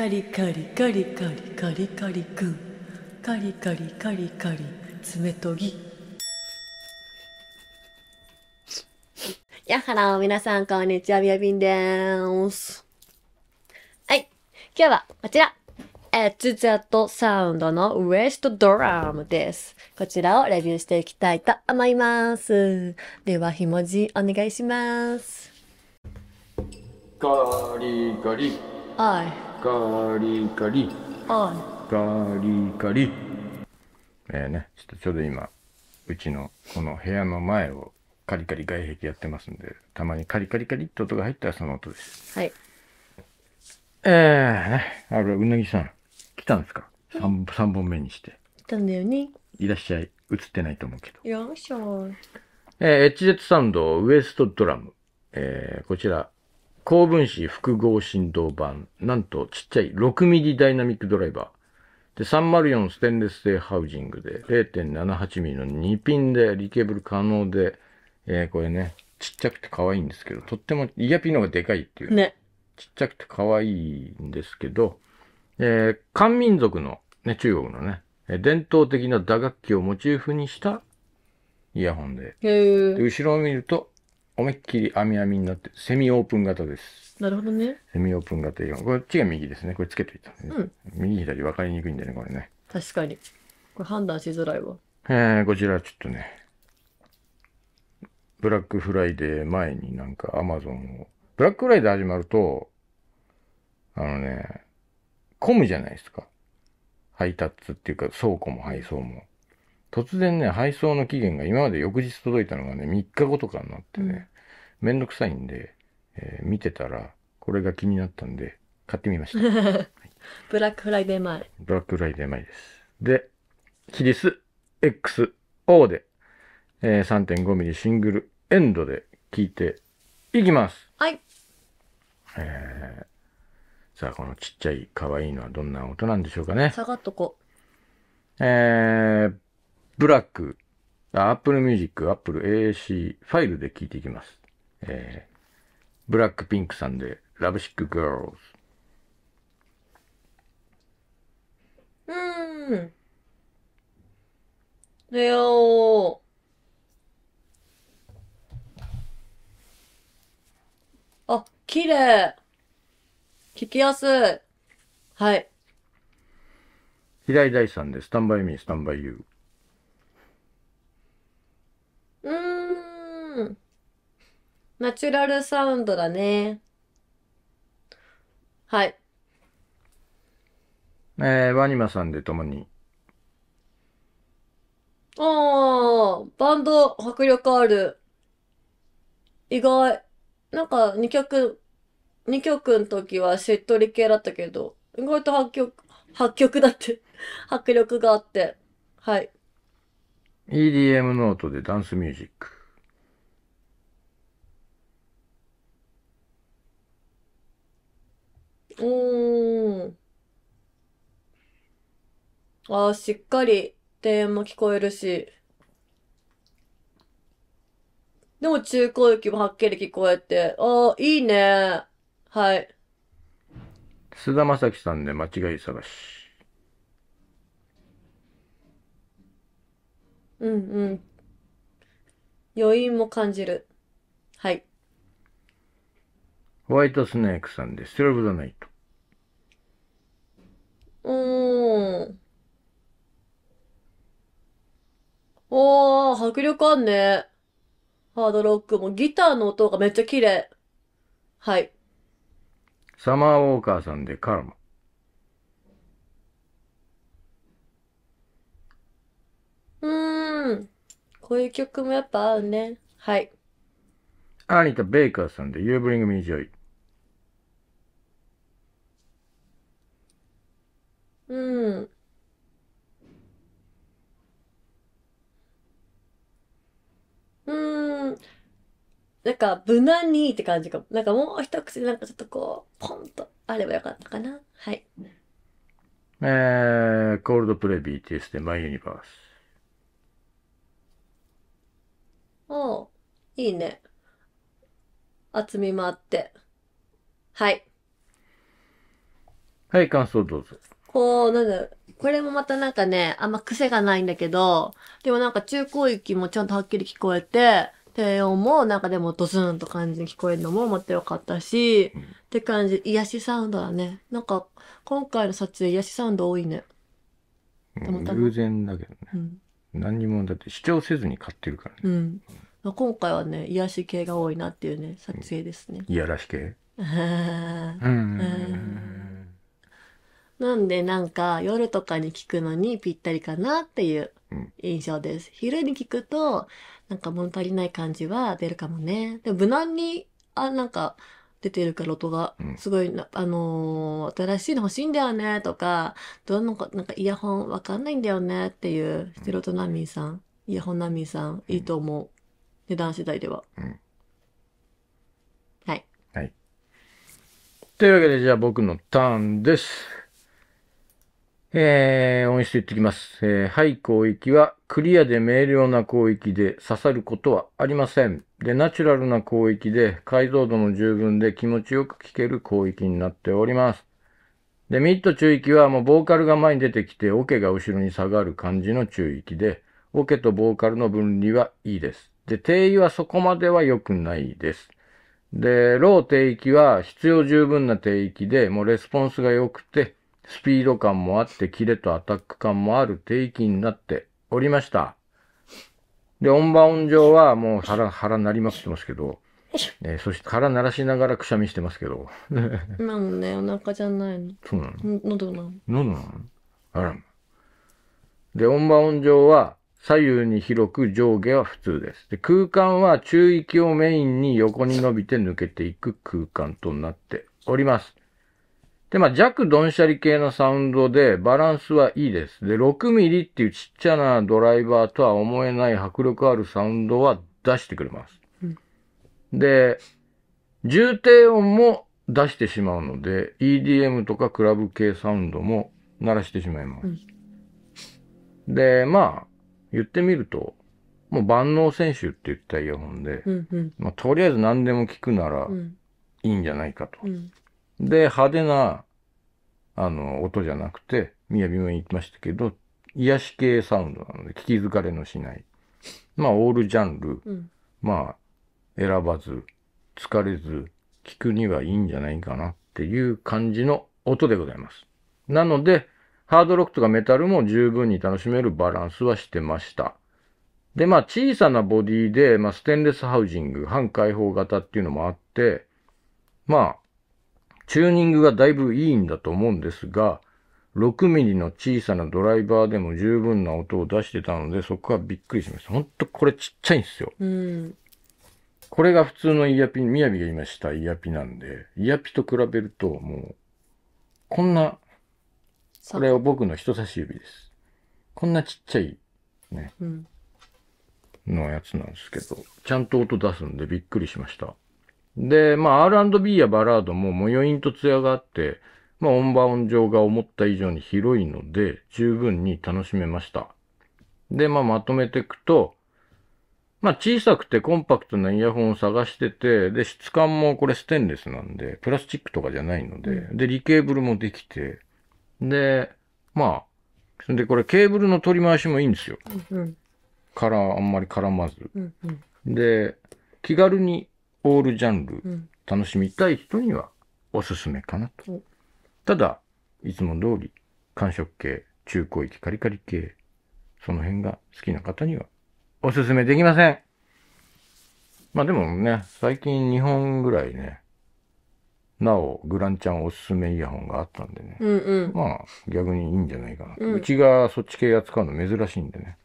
カリカリカリカリカリカリくんカリカリカリカリ爪研ぎやはらお皆さんこんにちはみやびんでーすはい今日はこちらエッジジャットサウンドのウエストドラムです。こちらをレビューしていきたいと思います。では、ひもじお願いします。ガリガリ。はい。カリカリ。カリカリ。えー、ね、ちょっとちょうど今、うちのこの部屋の前をカリカリ外壁やってますんで、たまにカリカリカリって音が入ったらその音です。はい。えー、ね、あれ、うなぎさん、来たんですか 3, 本目にして。来たんだよね。いらっしゃい。映ってないと思うけど。よいしょ。えー、エッジッサンドウエストドラム。えー、こちら、高分子複合振動板。なんとちっちゃい6ミリダイナミックドライバー。で、304ステンレス製ハウジングで0 7 8ミリの2ピンでリケーブル可能で、えー、これね、ちっちゃくて可愛いんですけど、とってもイヤピンの方がでかいっていう。ね。ちっちゃくて可愛いんですけど、えー、漢民族の、ね、中国のね、伝統的な打楽器をモチーフにしたイヤホンで。で後ろを見ると、思いっきり網網になってセミオープン型ですなるほどねセミオープン型映画こっちが右ですねこれつけといた、ね、うん、右左分かりにくいんだよねこれね確かにこれ判断しづらいわえー、こちらちょっとねブラックフライデー前になんかアマゾンをブラックフライデー始まるとあのね混むじゃないですか配達っていうか倉庫も配送も突然ね、配送の期限が今まで翌日届いたのがね、3日後とかになってね、めんどくさいんで、えー見てたら、これが気になったんで、買ってみました。ブラックフライデー前。ブラックフライデー前です。で、キリス XO で、えー、3.5ミリシングルエンドで聞いていきます。はい。えー、さあ、このちっちゃい可愛いのはどんな音なんでしょうかね。下がっとこえー、ブラック、アップルミュージック、アップル AAC ファイルで聞いていきます。えー、ブラックピンクさんで、ラブシックガールズ。うん。レオあ、綺麗。聞きやすい。はい。平井大さんで、スタンバイミー、スタンバイユー。うーん。ナチュラルサウンドだね。はい。えー、ワニマさんで共に。ああ、バンド迫力ある。意外。なんか2曲、二曲の時はしっとり系だったけど、意外と発曲、発曲だって迫力 があって。はい。EDM ノートでダンスミュージック。うーん。ああ、しっかり庭園も聞こえるし。でも中高域もはっきり聞こえて。ああ、いいね。はい。菅田将暉さんで間違い探し。うんうん。余韻も感じる。はい。ホワイトスネークさんで、ストロブ・ザ・ナイト。おー。おー、迫力あんね。ハードロックもギターの音がめっちゃ綺麗。はい。サマーウォーカーさんでカルマ。うーん。こういう曲もやっぱ合うね。はい。アニタ・ベイカーさんで You Bring Me Joy。うん。うん。なんか、無難にって感じかも。なんかもう一口なんかちょっとこう、ポンとあればよかったかな。はい。えー、コールドプレイ BTS でマイユニバース。おう、いいね。厚みもあって。はい。はい、感想どうぞ。こう、なんだ、これもまたなんかね、あんま癖がないんだけど、でもなんか中高域もちゃんとはっきり聞こえて、低音もなんかでもドスンと感じに聞こえるのもって良かったし、うん、って感じ、癒しサウンドだね。なんか、今回の撮影癒しサウンド多いね。偶然だけどね。うん、何にも、だって主張せずに買ってるからね。うん。まあ、今回はね、癒し系が多いなっていうね、撮影ですね。いやらし系 うん。なんでなんか夜とかに聞くのにぴったりかなっていう印象です。昼に聞くと、なんか物足りない感じは出るかもね。でも無難に、あ、なんか出てるから音が、すごい、うん、あのー、新しいの欲しいんだよねとか、どんのか、なんかイヤホンわかんないんだよねっていう、ステロトナミーさん、イヤホンナミーさん、いいと思う。うん、値段次第では。うんというわけで、じゃあ僕のターンです。えー、音質言ってきます。えー、はい、広域は、クリアで明瞭な広域で刺さることはありません。で、ナチュラルな広域で、解像度も十分で気持ちよく聴ける広域になっております。で、ミッド中域は、もうボーカルが前に出てきて、オ、ケが後ろに下がる感じの中域で、オ、ケとボーカルの分離はいいです。で、定位はそこまでは良くないです。で、ロー定域は必要十分な定域で、もうレスポンスが良くて、スピード感もあって、キレとアタック感もある低域になっておりました。で、音場音上はもう腹、腹鳴りまくってますけど、えー、そして腹鳴らしながらくしゃみしてますけど。なんね、お腹じゃないの。そうなの喉なの。喉なのあら。で、音場音上は左右に広く上下は普通です。で、空間は中域をメインに横に伸びて抜けていく空間となっております。で、まあ、弱ドンシャリ系のサウンドで、バランスはいいです。で、6ミリっていうちっちゃなドライバーとは思えない迫力あるサウンドは出してくれます。で、重低音も出してしまうので、EDM とかクラブ系サウンドも鳴らしてしまいます。で、まあ、言ってみると、もう万能選手って言ったイヤホンで、うんうん、まあ、とりあえず何でも聞くならいいんじゃないかと。うんで、派手な、あの、音じゃなくて、宮城も言てましたけど、癒し系サウンドなので、聞き疲れのしない。まあ、オールジャンル、うん、まあ、選ばず、疲れず、聞くにはいいんじゃないかなっていう感じの音でございます。なので、ハードロックとかメタルも十分に楽しめるバランスはしてました。で、まあ小さなボディで、まあステンレスハウジング、半開放型っていうのもあって、まあチューニングがだいぶいいんだと思うんですが、6ミリの小さなドライバーでも十分な音を出してたので、そこはびっくりしました。ほんとこれちっちゃいんですよ。うん、これが普通のイヤピン、みやびが今したイヤピなんで、イヤピと比べるともう、こんな、これを僕の人差し指です。こんなちっちゃい、ね、うん、のやつなんですけど、ちゃんと音出すんでびっくりしました。で、まあ R&B やバラードも模様韻と艶があって、まあ音場音上が思った以上に広いので、十分に楽しめました。で、まあまとめていくと、まあ小さくてコンパクトなイヤホンを探してて、で、質感もこれステンレスなんで、プラスチックとかじゃないので、で、リケーブルもできて、で、まあ、で、これケーブルの取り回しもいいんですよ。うん、から、あんまり絡まず。うんうん、で、気軽にオールジャンル楽しみたい人にはおすすめかなと。ただ、いつも通り、寒色系、中高域カリカリ系、その辺が好きな方にはおすすめできません。まあでもね、最近2本ぐらいね、なお、グランちゃんおすすめイヤホンがあったんでね。うんうん、まあ、逆にいいんじゃないかな、うん、うちがそっち系扱うの珍しいんでね。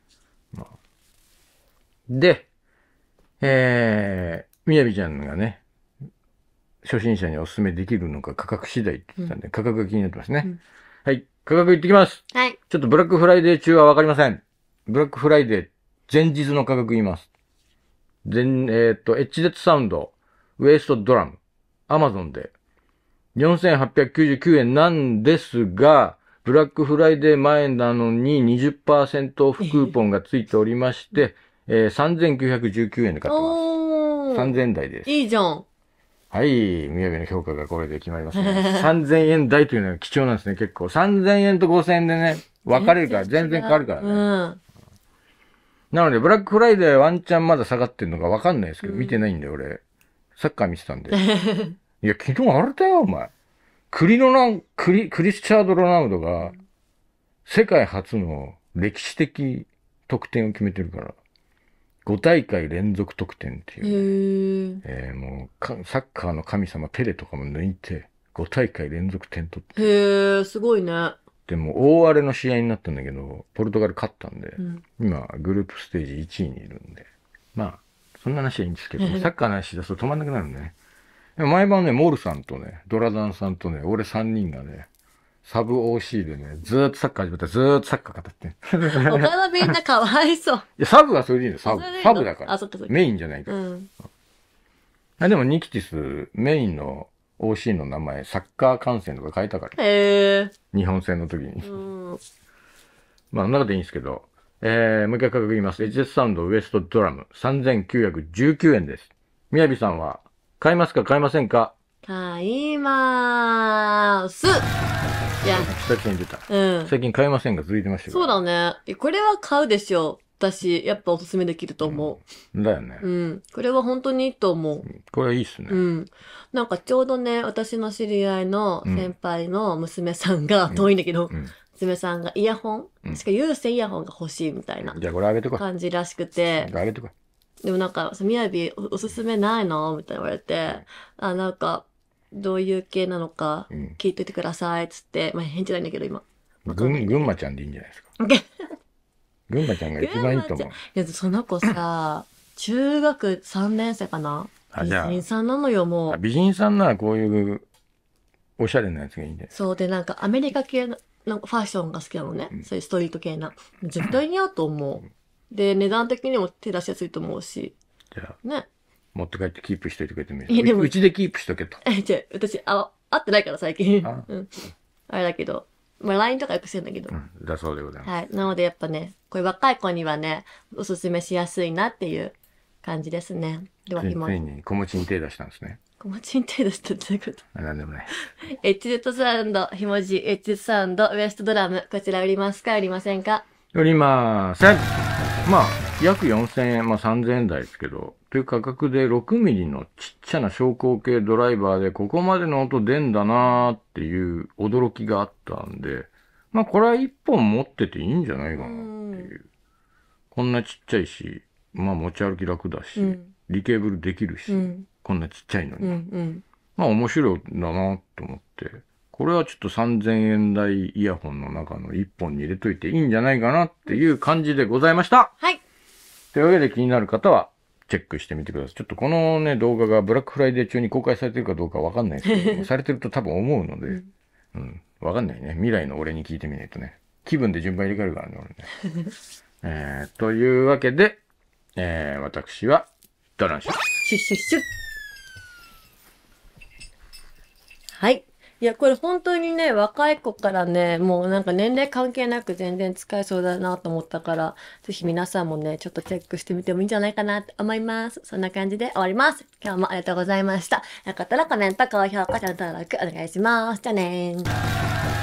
まあ、で、えー、みやびちゃんがね、初心者にお勧めできるのか価格次第って言ってたんで、価格が気になってますね。うんはい、価格いってきます。はい。ちょっとブラックフライデー中はわかりません。ブラックフライデー前日の価格言います。えっ、ー、と、エッジデッドサウンド、ウエストドラム、アマゾンで、4899円なんですが、ブラックフライデー前なのに20%オフクーポンがついておりまして、えー、3919円で買ってます。三千台です。いいじゃん。はい。みやの評価がこれで決まりますね。3000 円台というのは貴重なんですね、結構。3000円と5000円でね、分かれるから、全然変わるからね。うん。なので、ブラックフライデーワンチャンまだ下がってるのか分かんないですけど、うん、見てないんだよ、俺。サッカー見てたんで。いや、昨日あれだよ、お前。クリノン、クリ、クリスチャード・ロナウドが、世界初の歴史的得点を決めてるから。5大会連続得点っていうね、えー、もうサッカーの神様ペレとかも抜いて、5大会連続点取って。へえ、すごいね。でも大荒れの試合になったんだけど、ポルトガル勝ったんで、うん、今グループステージ1位にいるんで。まあ、そんな話はいいんですけど、サッカーの話だと止まんなくなるんでね。でも毎晩ね、モールさんとね、ドラダンさんとね、俺3人がね、サブ OC でね、ずーっとサッカー始めたらずーっとサッカー語って。他のみんなかわいそう。いや、サブはそれでいいの、サブサブだから。あそっかそっかメインじゃないから。うん。あでもニキティス、メインの OC の名前、サッカー観戦とか変えたから。へえ。日本戦の時に。うん。まあ、中んなこといいんですけど。えー、もう一回確認言います。エェスサウンドウエストドラム3919円です。みやびさんは、買いますか買いませんか買いまーすいや、久々出た。うん。最近買えませんが続いてましたけどそうだね。これは買うでしょう。私、やっぱおすすめできると思う。だよねう。。ん。これは本当にいいと思う。これいいっすね。うん。なんかちょうどね、私の知り合いの先輩の娘さんが、遠いんだけど、うん娘さんがイヤホン、しか優先イヤホンが欲しいみたいなじゃあこれあげてこい。感じらしくて、あげてこい。でもなんか、みやびおおすすめないのみたいな言われて、あ、なんか、どういう系なのか聞いといてくださいっつって、まあ返事ないんだけど今ぐんぐ群ま馬ちゃんでいいんじゃないですか。群馬ちゃんが一番いいと思う。いやその子さ中学3年生かなあ美じゃあ人さんなのよもう美人さんならこういうおしゃれなやつがいいんだよそうでなんかアメリカ系のなんかファッションが好きなのね、うんそういうストリート系な絶対似合うと思うで値段的にも手出しやすいと思うしじゃあね持って帰ってキープしといてくれてもいいでもうちでキープしとけと。え、じゃ私、あ、会ってないから最近。あうん。あれだけど。まあ LINE とかよくしてんだけど。うん、だそうでございます。はい。なのでやっぱね、こういう若い子にはね、おすすめしやすいなっていう感じですね。では、つい今ついに小餅に手出したんですね。小ちに手出したってこと。あなんでもない。エッジゼットサウンド、ひもじ、エッジゼットサウンド、ウエストドラム、こちら売りますか売りませんか売りません。まあ、約4000円、まあ3000円台ですけど、という価格で6ミリのちっちゃな昇降系ドライバーでここまでの音出んだなーっていう驚きがあったんで、まあこれは1本持ってていいんじゃないかなっていう。うんこんなちっちゃいし、まあ持ち歩き楽だし、うん、リケーブルできるし、うん、こんなちっちゃいのに。うんうん、まあ面白いんだなと思って、これはちょっと3000円台イヤホンの中の1本に入れといていいんじゃないかなっていう感じでございました。はい。というわけで気になる方は、チェックしてみてください。ちょっとこのね、動画がブラックフライデー中に公開されてるかどうかわかんないですけど、されてると多分思うので、うん、わ、うん、かんないね。未来の俺に聞いてみないとね。気分で順番入れ替えるからね、俺ね。えー、というわけで、えー、私は、ドランシュ。シュッシュッシュッ。はい。いや、これ本当にね、若い子からね、もうなんか年齢関係なく全然使えそうだなと思ったから、ぜひ皆さんもね、ちょっとチェックしてみてもいいんじゃないかなと思います。そんな感じで終わります。今日もありがとうございました。よかったらコメント、高評価、チャンネル登録お願いします。じゃあねー。